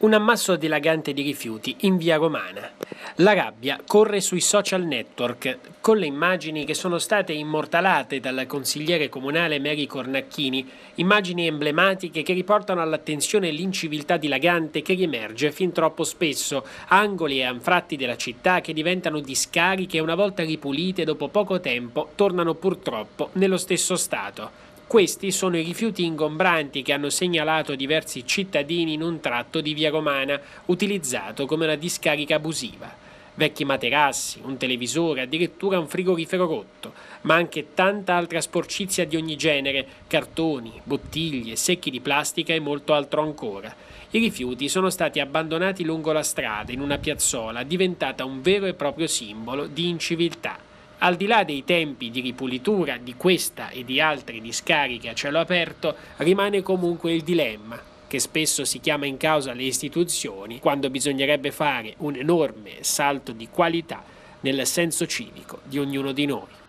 Un ammasso dilagante di rifiuti in via Romana. La rabbia corre sui social network con le immagini che sono state immortalate dal consigliere comunale Mary Cornacchini, immagini emblematiche che riportano all'attenzione l'inciviltà dilagante che riemerge fin troppo spesso, angoli e anfratti della città che diventano discariche e una volta ripulite dopo poco tempo tornano purtroppo nello stesso stato. Questi sono i rifiuti ingombranti che hanno segnalato diversi cittadini in un tratto di via romana utilizzato come una discarica abusiva. Vecchi materassi, un televisore, addirittura un frigorifero rotto, ma anche tanta altra sporcizia di ogni genere, cartoni, bottiglie, secchi di plastica e molto altro ancora. I rifiuti sono stati abbandonati lungo la strada, in una piazzola, diventata un vero e proprio simbolo di inciviltà. Al di là dei tempi di ripulitura di questa e di altre discariche a cielo aperto, rimane comunque il dilemma che spesso si chiama in causa le istituzioni, quando bisognerebbe fare un enorme salto di qualità nel senso civico di ognuno di noi.